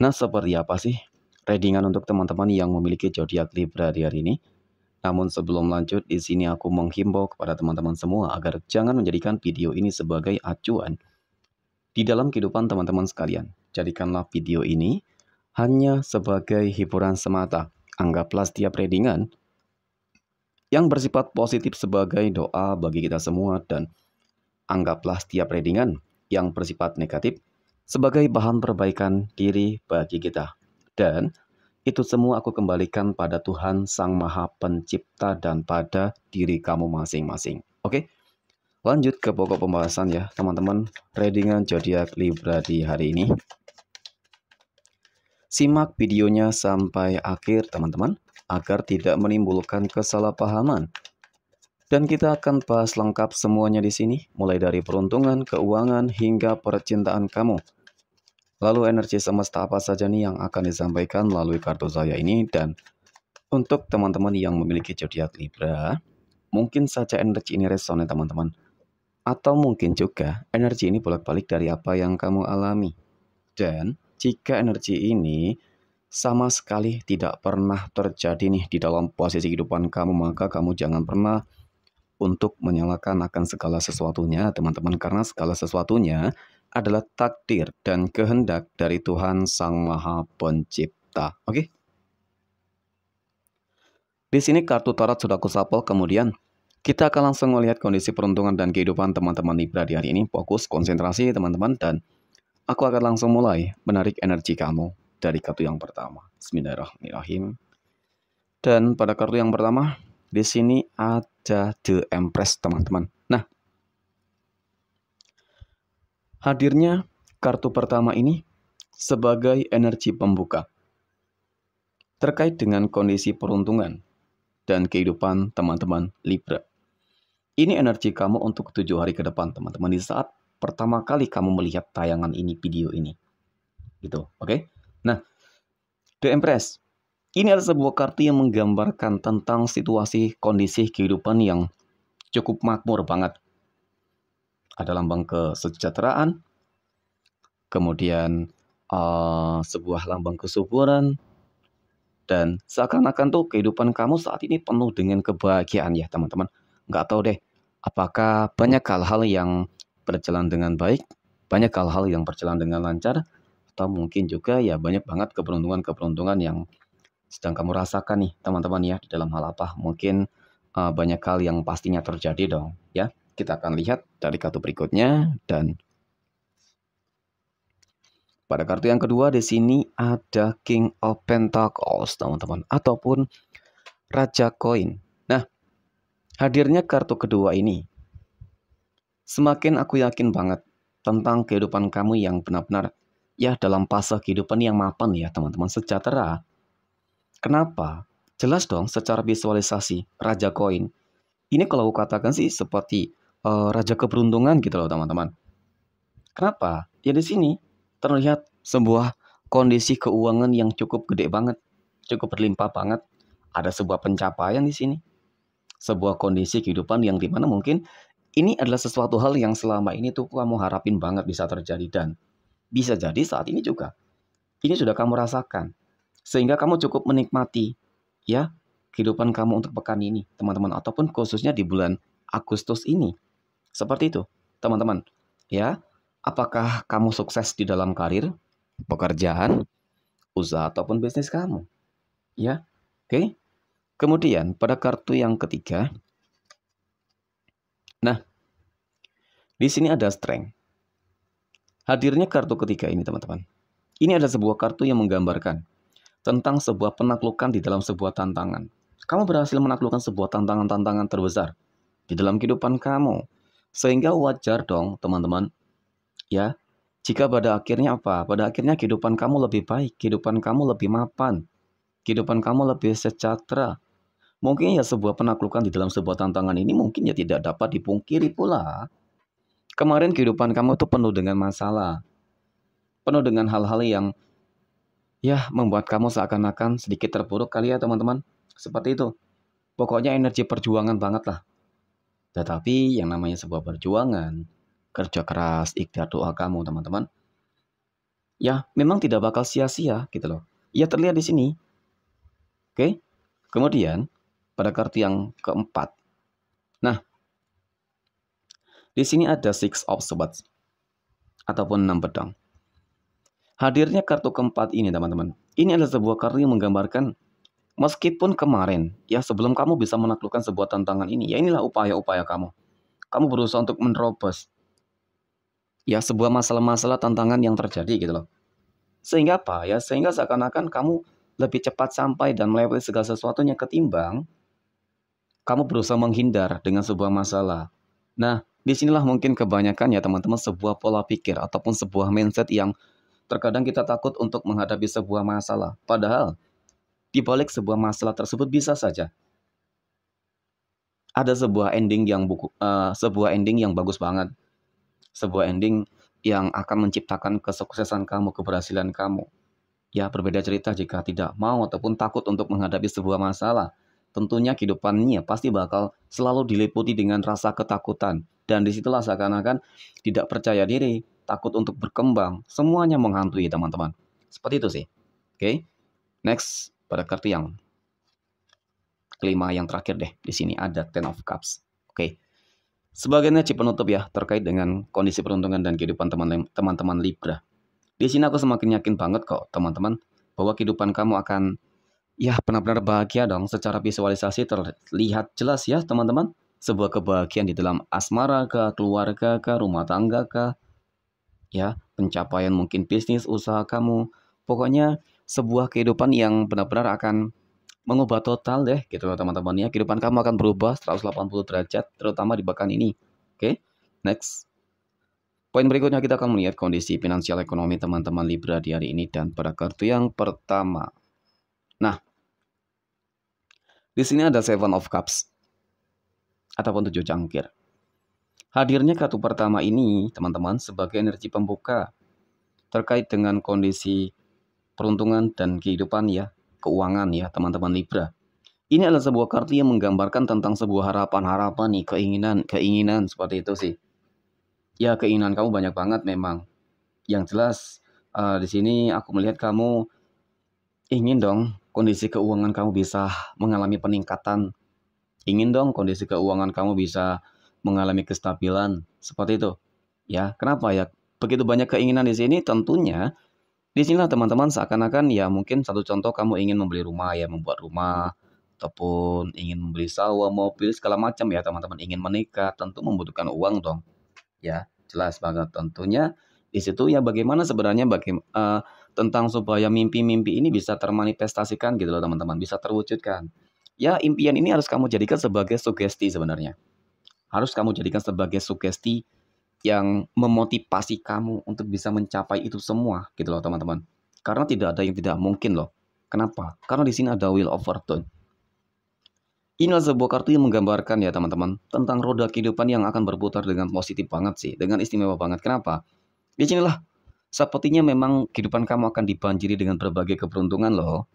Nah, seperti apa sih readingan untuk teman-teman yang memiliki zodiak Libra di hari ini? Namun sebelum lanjut, di sini aku menghimbau kepada teman-teman semua agar jangan menjadikan video ini sebagai acuan di dalam kehidupan teman-teman sekalian. Jadikanlah video ini hanya sebagai hiburan semata. Anggaplah setiap readingan yang bersifat positif sebagai doa bagi kita semua dan anggaplah setiap readingan yang bersifat negatif sebagai bahan perbaikan diri bagi kita. Dan itu semua aku kembalikan pada Tuhan Sang Maha Pencipta dan pada diri kamu masing-masing. Oke, lanjut ke pokok pembahasan ya teman-teman. Readingan zodiak Libra di hari ini. Simak videonya sampai akhir teman-teman agar tidak menimbulkan kesalahpahaman dan kita akan bahas lengkap semuanya di sini, mulai dari peruntungan, keuangan, hingga percintaan kamu. Lalu energi semesta apa saja nih yang akan disampaikan melalui kartu saya ini dan untuk teman-teman yang memiliki zodiak Libra, mungkin saja energi ini resonan teman-teman. Atau mungkin juga energi ini bolak-balik dari apa yang kamu alami. Dan jika energi ini sama sekali tidak pernah terjadi nih di dalam posisi kehidupan kamu, maka kamu jangan pernah untuk menyalahkan akan segala sesuatunya, teman-teman, karena segala sesuatunya adalah takdir dan kehendak dari Tuhan Sang Maha Pencipta. Oke? Di sini kartu tarot sudah kusapel, kemudian kita akan langsung melihat kondisi peruntungan dan kehidupan teman-teman Libra di hari ini. Fokus, konsentrasi teman-teman, dan aku akan langsung mulai menarik energi kamu dari kartu yang pertama. Bismillahirrahmanirrahim. Dan pada kartu yang pertama, di sini ada The Empress, teman-teman. Nah, hadirnya kartu pertama ini sebagai energi pembuka terkait dengan kondisi peruntungan dan kehidupan teman-teman Libra. Ini energi kamu untuk tujuh hari ke depan, teman-teman. Di saat pertama kali kamu melihat tayangan ini, video ini. Gitu, oke? Okay? Nah, The Empress ini adalah sebuah kartu yang menggambarkan tentang situasi kondisi kehidupan yang cukup makmur banget. Ada lambang kesejahteraan, kemudian uh, sebuah lambang kesuburan, dan seakan-akan tuh kehidupan kamu saat ini penuh dengan kebahagiaan ya teman-teman. Nggak tahu deh, apakah banyak hal-hal yang berjalan dengan baik, banyak hal-hal yang berjalan dengan lancar, atau mungkin juga ya banyak banget keberuntungan-keberuntungan yang sedang kamu rasakan nih teman-teman ya di dalam hal apa mungkin uh, banyak hal yang pastinya terjadi dong ya kita akan lihat dari kartu berikutnya dan pada kartu yang kedua di sini ada King of Pentacles teman-teman ataupun Raja Koin. Nah, hadirnya kartu kedua ini semakin aku yakin banget tentang kehidupan kamu yang benar-benar ya dalam fase kehidupan yang mapan ya teman-teman sejahtera Kenapa? Jelas dong secara visualisasi Raja Koin. Ini kalau aku katakan sih seperti uh, Raja Keberuntungan gitu loh teman-teman. Kenapa? Ya di sini terlihat sebuah kondisi keuangan yang cukup gede banget, cukup berlimpah banget. Ada sebuah pencapaian di sini. Sebuah kondisi kehidupan yang dimana mungkin ini adalah sesuatu hal yang selama ini tuh kamu harapin banget bisa terjadi dan bisa jadi saat ini juga ini sudah kamu rasakan sehingga kamu cukup menikmati ya kehidupan kamu untuk pekan ini, teman-teman ataupun khususnya di bulan Agustus ini. Seperti itu, teman-teman. Ya, apakah kamu sukses di dalam karir, pekerjaan, usaha ataupun bisnis kamu? Ya. Oke. Kemudian pada kartu yang ketiga. Nah, di sini ada strength. Hadirnya kartu ketiga ini, teman-teman. Ini ada sebuah kartu yang menggambarkan tentang sebuah penaklukan di dalam sebuah tantangan. Kamu berhasil menaklukkan sebuah tantangan-tantangan terbesar di dalam kehidupan kamu. Sehingga wajar dong, teman-teman, ya, jika pada akhirnya apa? Pada akhirnya kehidupan kamu lebih baik, kehidupan kamu lebih mapan, kehidupan kamu lebih sejahtera. Mungkin ya sebuah penaklukan di dalam sebuah tantangan ini mungkin ya tidak dapat dipungkiri pula. Kemarin kehidupan kamu itu penuh dengan masalah. Penuh dengan hal-hal yang ya membuat kamu seakan-akan sedikit terpuruk kali ya teman-teman. Seperti itu. Pokoknya energi perjuangan banget lah. Tetapi yang namanya sebuah perjuangan, kerja keras, ikhtiar doa kamu teman-teman, ya memang tidak bakal sia-sia gitu loh. Ya terlihat di sini. Oke. Kemudian pada kartu yang keempat. Nah, di sini ada six of swords ataupun enam pedang. Hadirnya kartu keempat ini teman-teman, ini adalah sebuah kartu yang menggambarkan meskipun kemarin ya sebelum kamu bisa menaklukkan sebuah tantangan ini, ya inilah upaya-upaya kamu. Kamu berusaha untuk menerobos ya sebuah masalah-masalah tantangan yang terjadi gitu loh. Sehingga apa ya? Sehingga seakan-akan kamu lebih cepat sampai dan melewati segala sesuatunya ketimbang kamu berusaha menghindar dengan sebuah masalah. Nah, disinilah mungkin kebanyakan ya teman-teman sebuah pola pikir ataupun sebuah mindset yang Terkadang kita takut untuk menghadapi sebuah masalah, padahal di balik sebuah masalah tersebut bisa saja ada sebuah ending yang buku, uh, sebuah ending yang bagus banget, sebuah ending yang akan menciptakan kesuksesan kamu, keberhasilan kamu. Ya, berbeda cerita jika tidak mau ataupun takut untuk menghadapi sebuah masalah. Tentunya kehidupannya pasti bakal selalu diliputi dengan rasa ketakutan, dan disitulah seakan-akan tidak percaya diri, takut untuk berkembang, semuanya menghantui teman-teman. Seperti itu sih. Oke, okay? next pada kartu yang kelima yang terakhir deh. Di sini ada Ten of Cups. Oke, okay. Sebagainya penutup ya terkait dengan kondisi peruntungan dan kehidupan teman-teman Libra. Di sini aku semakin yakin banget kok teman-teman bahwa kehidupan kamu akan ya benar-benar bahagia dong secara visualisasi terlihat jelas ya teman-teman sebuah kebahagiaan di dalam asmara ke keluarga ke rumah tangga kah, ya pencapaian mungkin bisnis usaha kamu pokoknya sebuah kehidupan yang benar-benar akan mengubah total deh gitu loh teman-teman ya kehidupan kamu akan berubah 180 derajat terutama di bahkan ini oke okay? next Poin berikutnya kita akan melihat kondisi finansial ekonomi teman-teman Libra di hari ini dan pada kartu yang pertama. Nah, di sini ada Seven of Cups ataupun tujuh cangkir. Hadirnya kartu pertama ini, teman-teman, sebagai energi pembuka terkait dengan kondisi peruntungan dan kehidupan ya, keuangan ya, teman-teman Libra. Ini adalah sebuah kartu yang menggambarkan tentang sebuah harapan-harapan nih, keinginan, keinginan seperti itu sih. Ya, keinginan kamu banyak banget memang. Yang jelas uh, di sini aku melihat kamu ingin dong kondisi keuangan kamu bisa mengalami peningkatan. Ingin dong kondisi keuangan kamu bisa mengalami kestabilan seperti itu. Ya, kenapa ya? Begitu banyak keinginan di sini tentunya di sinilah teman-teman seakan-akan ya mungkin satu contoh kamu ingin membeli rumah ya membuat rumah ataupun ingin membeli sawah, mobil segala macam ya teman-teman ingin menikah tentu membutuhkan uang dong. Ya, jelas banget tentunya di situ ya bagaimana sebenarnya bagaimana uh, eh, tentang supaya mimpi-mimpi ini bisa termanifestasikan gitu loh teman-teman, bisa terwujudkan. Ya, impian ini harus kamu jadikan sebagai sugesti sebenarnya harus kamu jadikan sebagai sugesti yang memotivasi kamu untuk bisa mencapai itu semua gitu loh teman-teman. Karena tidak ada yang tidak mungkin loh. Kenapa? Karena di sini ada will of Fortune. Inilah sebuah kartu yang menggambarkan ya teman-teman tentang roda kehidupan yang akan berputar dengan positif banget sih, dengan istimewa banget. Kenapa? Di ya, sinilah sepertinya memang kehidupan kamu akan dibanjiri dengan berbagai keberuntungan loh.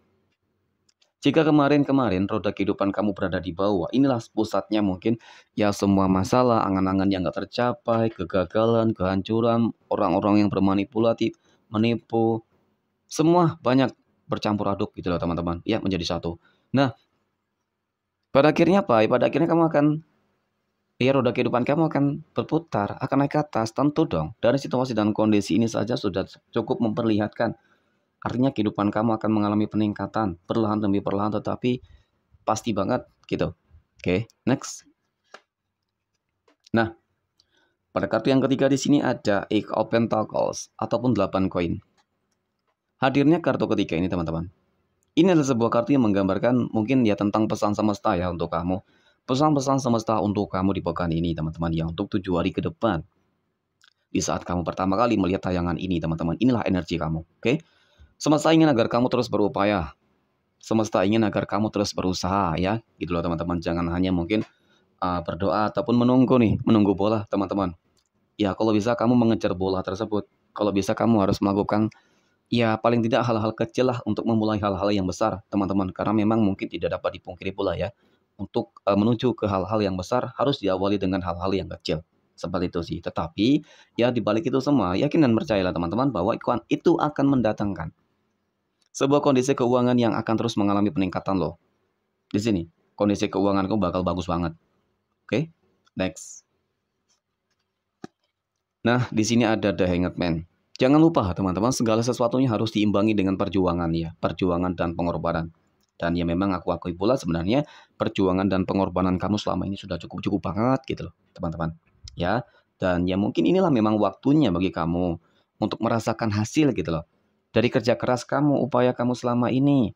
Jika kemarin-kemarin roda kehidupan kamu berada di bawah, inilah pusatnya mungkin ya semua masalah, angan-angan yang gak tercapai, kegagalan, kehancuran, orang-orang yang bermanipulatif, menipu, semua banyak bercampur aduk gitu loh teman-teman, ya menjadi satu. Nah, pada akhirnya apa? Ya, pada akhirnya kamu akan ya roda kehidupan kamu akan berputar, akan naik ke atas, tentu dong. Dari situasi dan kondisi ini saja sudah cukup memperlihatkan Artinya kehidupan kamu akan mengalami peningkatan perlahan demi perlahan tetapi pasti banget gitu. Oke, okay, next. Nah, pada kartu yang ketiga di sini ada Eight of Pentacles ataupun 8 koin. Hadirnya kartu ketiga ini teman-teman. Ini adalah sebuah kartu yang menggambarkan mungkin ya tentang pesan semesta ya untuk kamu. Pesan-pesan semesta untuk kamu di pekan ini teman-teman ya untuk tujuh hari ke depan. Di saat kamu pertama kali melihat tayangan ini teman-teman, inilah energi kamu, oke? Okay? Semesta ingin agar kamu terus berupaya. Semesta ingin agar kamu terus berusaha ya. Gitu loh teman-teman. Jangan hanya mungkin uh, berdoa ataupun menunggu nih, menunggu bola teman-teman. Ya kalau bisa kamu mengejar bola tersebut. Kalau bisa kamu harus melakukan ya paling tidak hal-hal kecil lah untuk memulai hal-hal yang besar teman-teman. Karena memang mungkin tidak dapat dipungkiri pula ya. Untuk uh, menuju ke hal-hal yang besar harus diawali dengan hal-hal yang kecil seperti itu sih. Tetapi ya dibalik itu semua yakin dan percayalah teman-teman bahwa iklan itu akan mendatangkan sebuah kondisi keuangan yang akan terus mengalami peningkatan loh. Di sini, kondisi keuangan kamu bakal bagus banget. Oke, okay? next. Nah, di sini ada The Hanged Man. Jangan lupa teman-teman, segala sesuatunya harus diimbangi dengan perjuangan ya, perjuangan dan pengorbanan. Dan ya memang aku akui pula sebenarnya perjuangan dan pengorbanan kamu selama ini sudah cukup-cukup banget gitu loh, teman-teman. Ya, dan ya mungkin inilah memang waktunya bagi kamu untuk merasakan hasil gitu loh dari kerja keras kamu, upaya kamu selama ini.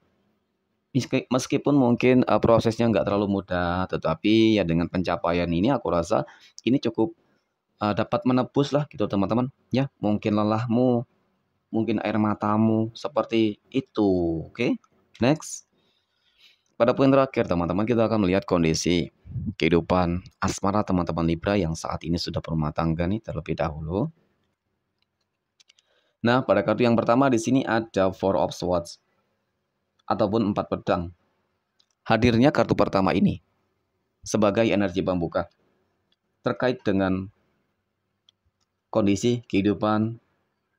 Meskipun mungkin uh, prosesnya nggak terlalu mudah, tetapi ya dengan pencapaian ini aku rasa ini cukup uh, dapat menebus lah gitu teman-teman. Ya mungkin lelahmu, mungkin air matamu seperti itu. Oke, okay? next. Pada poin terakhir teman-teman kita akan melihat kondisi kehidupan asmara teman-teman Libra yang saat ini sudah berumah tangga nih terlebih dahulu. Nah, pada kartu yang pertama di sini ada Four of Swords ataupun empat pedang. Hadirnya kartu pertama ini sebagai energi pembuka terkait dengan kondisi kehidupan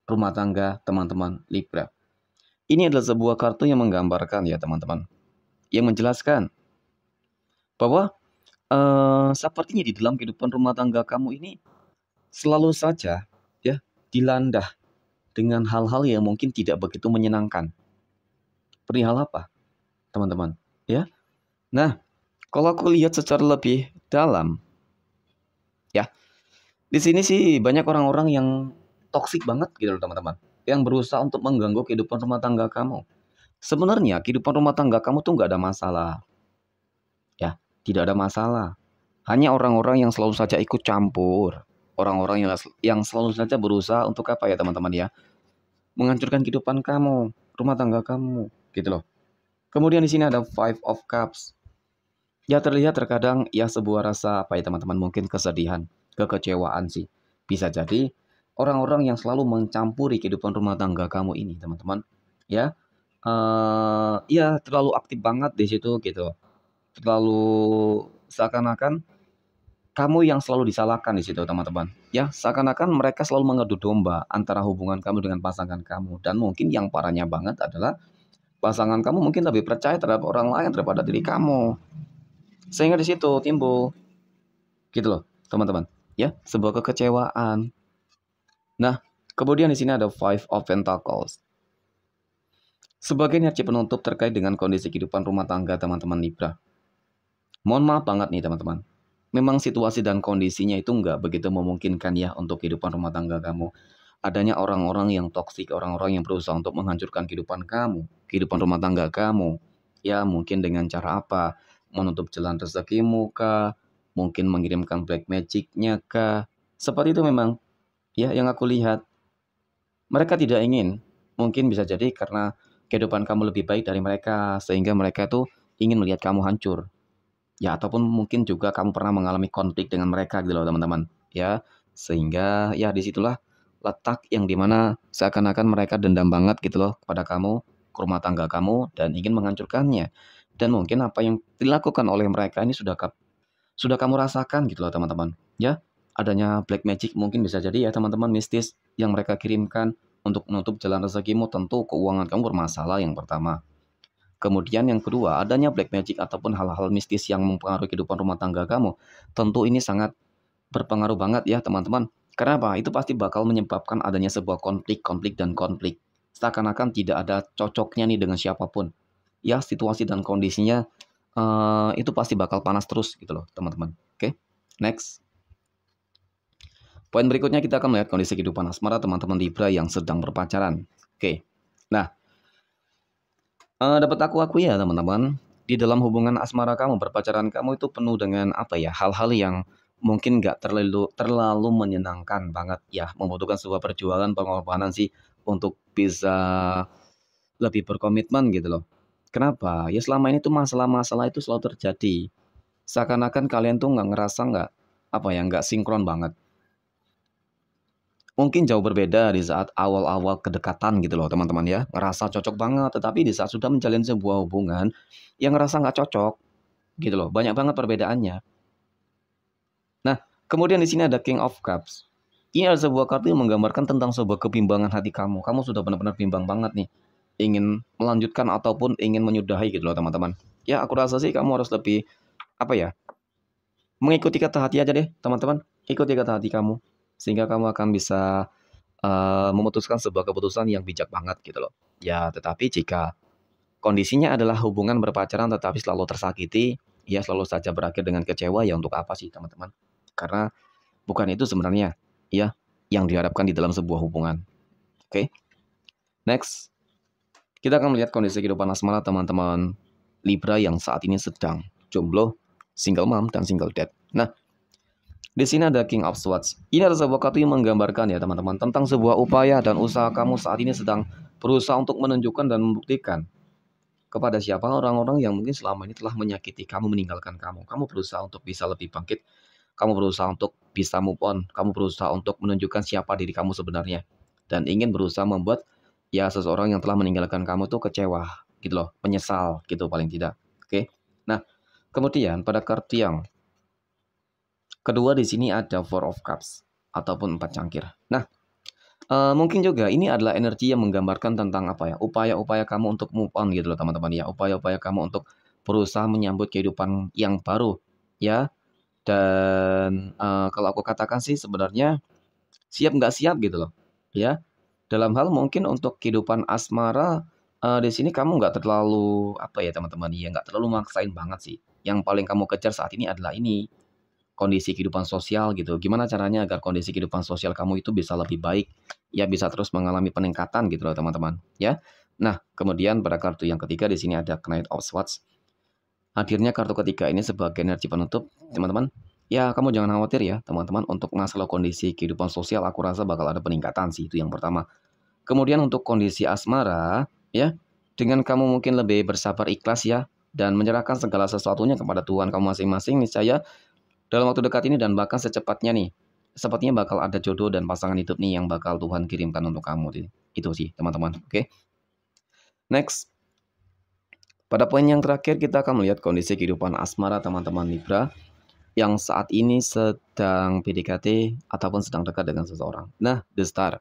rumah tangga teman-teman Libra. Ini adalah sebuah kartu yang menggambarkan ya teman-teman, yang menjelaskan bahwa uh, sepertinya di dalam kehidupan rumah tangga kamu ini selalu saja ya dilanda dengan hal-hal yang mungkin tidak begitu menyenangkan. Perihal apa, teman-teman? Ya, nah, kalau aku lihat secara lebih dalam, ya, di sini sih banyak orang-orang yang toksik banget gitu loh teman-teman, yang berusaha untuk mengganggu kehidupan rumah tangga kamu. Sebenarnya kehidupan rumah tangga kamu tuh nggak ada masalah, ya, tidak ada masalah. Hanya orang-orang yang selalu saja ikut campur, orang-orang yang yang selalu saja berusaha untuk apa ya teman-teman ya menghancurkan kehidupan kamu, rumah tangga kamu, gitu loh. Kemudian di sini ada Five of Cups. Ya terlihat terkadang ya sebuah rasa apa ya teman-teman mungkin kesedihan, kekecewaan sih. Bisa jadi orang-orang yang selalu mencampuri kehidupan rumah tangga kamu ini teman-teman, ya. Uh, ya terlalu aktif banget di situ gitu. Terlalu seakan-akan kamu yang selalu disalahkan di situ teman-teman ya seakan-akan mereka selalu mengadu domba antara hubungan kamu dengan pasangan kamu dan mungkin yang parahnya banget adalah pasangan kamu mungkin lebih percaya terhadap orang lain daripada diri kamu sehingga di situ timbul gitu loh teman-teman ya sebuah kekecewaan nah kemudian di sini ada five of pentacles sebagai energi penutup terkait dengan kondisi kehidupan rumah tangga teman-teman Libra. Mohon maaf banget nih teman-teman, memang situasi dan kondisinya itu nggak begitu memungkinkan ya untuk kehidupan rumah tangga kamu. Adanya orang-orang yang toksik, orang-orang yang berusaha untuk menghancurkan kehidupan kamu, kehidupan rumah tangga kamu. Ya mungkin dengan cara apa? Menutup jalan rezekimu kah? Mungkin mengirimkan black magicnya kah? Seperti itu memang. Ya yang aku lihat. Mereka tidak ingin. Mungkin bisa jadi karena kehidupan kamu lebih baik dari mereka. Sehingga mereka tuh ingin melihat kamu hancur ya ataupun mungkin juga kamu pernah mengalami konflik dengan mereka gitu loh teman-teman ya sehingga ya disitulah letak yang dimana seakan-akan mereka dendam banget gitu loh kepada kamu ke rumah tangga kamu dan ingin menghancurkannya dan mungkin apa yang dilakukan oleh mereka ini sudah kap, sudah kamu rasakan gitu loh teman-teman ya adanya black magic mungkin bisa jadi ya teman-teman mistis yang mereka kirimkan untuk menutup jalan rezekimu tentu keuangan kamu bermasalah yang pertama Kemudian yang kedua, adanya black magic ataupun hal-hal mistis yang mempengaruhi kehidupan rumah tangga kamu. Tentu ini sangat berpengaruh banget ya teman-teman. Kenapa? Itu pasti bakal menyebabkan adanya sebuah konflik, konflik, dan konflik. Seakan-akan tidak ada cocoknya nih dengan siapapun. Ya, situasi dan kondisinya uh, itu pasti bakal panas terus gitu loh, teman-teman. Oke, okay? next. Poin berikutnya kita akan melihat kondisi kehidupan asmara teman-teman Libra yang sedang berpacaran. Oke, okay. nah uh, dapat aku aku ya teman-teman di dalam hubungan asmara kamu perpacaran kamu itu penuh dengan apa ya hal-hal yang mungkin nggak terlalu terlalu menyenangkan banget ya membutuhkan sebuah perjuangan pengorbanan sih untuk bisa lebih berkomitmen gitu loh kenapa ya selama ini tuh masalah-masalah itu selalu terjadi seakan-akan kalian tuh nggak ngerasa nggak apa ya nggak sinkron banget mungkin jauh berbeda di saat awal-awal kedekatan gitu loh teman-teman ya ngerasa cocok banget tetapi di saat sudah menjalin sebuah hubungan yang ngerasa nggak cocok gitu loh banyak banget perbedaannya nah kemudian di sini ada King of Cups ini adalah sebuah kartu yang menggambarkan tentang sebuah kebimbangan hati kamu kamu sudah benar-benar bimbang banget nih ingin melanjutkan ataupun ingin menyudahi gitu loh teman-teman ya aku rasa sih kamu harus lebih apa ya mengikuti kata hati aja deh teman-teman ikuti kata hati kamu sehingga kamu akan bisa uh, memutuskan sebuah keputusan yang bijak banget gitu loh. Ya, tetapi jika kondisinya adalah hubungan berpacaran tetapi selalu tersakiti, ya selalu saja berakhir dengan kecewa ya untuk apa sih teman-teman? Karena bukan itu sebenarnya ya yang diharapkan di dalam sebuah hubungan. Oke. Okay? Next. Kita akan melihat kondisi kehidupan asmara teman-teman Libra yang saat ini sedang jomblo, single mom dan single dad. Nah, di sini ada King of Swords. Ini adalah sebuah kartu yang menggambarkan ya teman-teman tentang sebuah upaya dan usaha kamu saat ini sedang berusaha untuk menunjukkan dan membuktikan kepada siapa orang-orang yang mungkin selama ini telah menyakiti kamu, meninggalkan kamu. Kamu berusaha untuk bisa lebih bangkit. Kamu berusaha untuk bisa move on. Kamu berusaha untuk menunjukkan siapa diri kamu sebenarnya dan ingin berusaha membuat ya seseorang yang telah meninggalkan kamu itu kecewa gitu loh, menyesal gitu paling tidak. Oke. Nah, kemudian pada kartu yang Kedua di sini ada Four of Cups ataupun empat cangkir. Nah, uh, mungkin juga ini adalah energi yang menggambarkan tentang apa ya upaya-upaya kamu untuk move on gitu loh teman-teman ya upaya-upaya kamu untuk berusaha menyambut kehidupan yang baru ya dan uh, kalau aku katakan sih sebenarnya siap nggak siap gitu loh ya dalam hal mungkin untuk kehidupan asmara uh, di sini kamu nggak terlalu apa ya teman-teman ya nggak terlalu maksain banget sih yang paling kamu kejar saat ini adalah ini kondisi kehidupan sosial gitu. Gimana caranya agar kondisi kehidupan sosial kamu itu bisa lebih baik, ya bisa terus mengalami peningkatan gitu loh teman-teman, ya. Nah, kemudian pada kartu yang ketiga di sini ada Knight of Swords. Akhirnya kartu ketiga ini sebagai energi penutup, teman-teman. Ya, kamu jangan khawatir ya, teman-teman, untuk masalah kondisi kehidupan sosial aku rasa bakal ada peningkatan sih, itu yang pertama. Kemudian untuk kondisi asmara, ya, dengan kamu mungkin lebih bersabar ikhlas ya, dan menyerahkan segala sesuatunya kepada Tuhan kamu masing-masing, niscaya dalam waktu dekat ini dan bahkan secepatnya nih sepertinya bakal ada jodoh dan pasangan hidup nih yang bakal Tuhan kirimkan untuk kamu itu sih teman-teman oke okay? next pada poin yang terakhir kita akan melihat kondisi kehidupan asmara teman-teman Libra yang saat ini sedang PDKT ataupun sedang dekat dengan seseorang. Nah, The Star.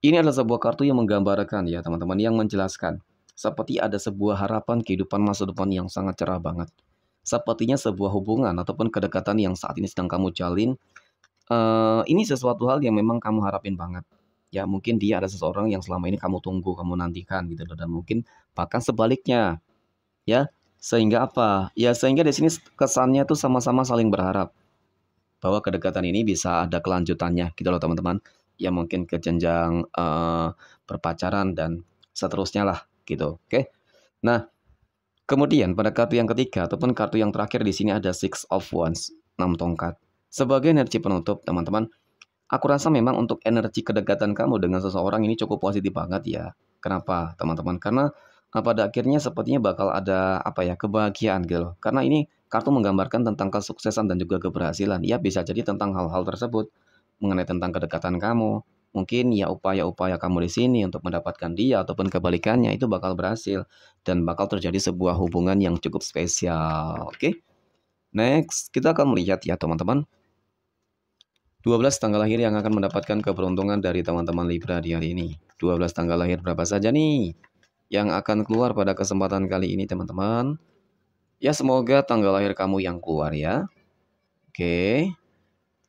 Ini adalah sebuah kartu yang menggambarkan ya teman-teman yang menjelaskan seperti ada sebuah harapan kehidupan masa depan yang sangat cerah banget. Sepertinya sebuah hubungan ataupun kedekatan yang saat ini sedang kamu jalin, uh, ini sesuatu hal yang memang kamu harapin banget. Ya mungkin dia ada seseorang yang selama ini kamu tunggu, kamu nantikan gitu loh. Dan mungkin bahkan sebaliknya. Ya, sehingga apa? Ya sehingga di sini kesannya tuh sama-sama saling berharap bahwa kedekatan ini bisa ada kelanjutannya gitu loh teman-teman ya mungkin ke jenjang uh, berpacaran dan seterusnya lah gitu oke okay? nah Kemudian pada kartu yang ketiga ataupun kartu yang terakhir di sini ada Six of Wands, 6 tongkat. Sebagai energi penutup, teman-teman, aku rasa memang untuk energi kedekatan kamu dengan seseorang ini cukup positif banget ya. Kenapa, teman-teman? Karena eh, pada akhirnya sepertinya bakal ada apa ya kebahagiaan gitu loh. Karena ini kartu menggambarkan tentang kesuksesan dan juga keberhasilan. Ya bisa jadi tentang hal-hal tersebut mengenai tentang kedekatan kamu, mungkin ya upaya-upaya kamu di sini untuk mendapatkan dia ataupun kebalikannya itu bakal berhasil dan bakal terjadi sebuah hubungan yang cukup spesial. Oke. Okay? Next, kita akan melihat ya teman-teman. 12 tanggal lahir yang akan mendapatkan keberuntungan dari teman-teman Libra di hari ini. 12 tanggal lahir berapa saja nih yang akan keluar pada kesempatan kali ini teman-teman? Ya semoga tanggal lahir kamu yang keluar ya. Oke. Okay.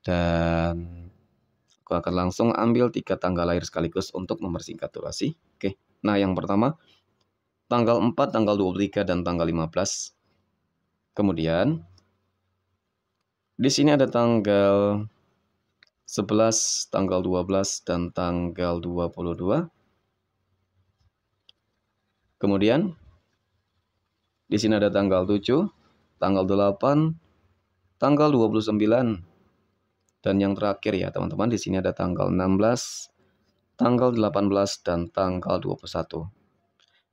Dan gue akan langsung ambil tiga tanggal lahir sekaligus untuk mempersingkat durasi. Oke, nah yang pertama, tanggal 4, tanggal 23, dan tanggal 15. Kemudian, di sini ada tanggal 11, tanggal 12, dan tanggal 22. Kemudian, di sini ada tanggal 7, tanggal 8, tanggal 29, dan yang terakhir ya teman-teman, di sini ada tanggal 16, tanggal 18, dan tanggal 21.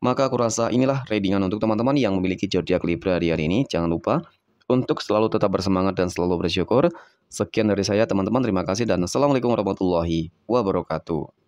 Maka aku rasa inilah readingan untuk teman-teman yang memiliki zodiak Libra di hari ini. Jangan lupa untuk selalu tetap bersemangat dan selalu bersyukur. Sekian dari saya teman-teman, terima kasih dan Assalamualaikum warahmatullahi wabarakatuh.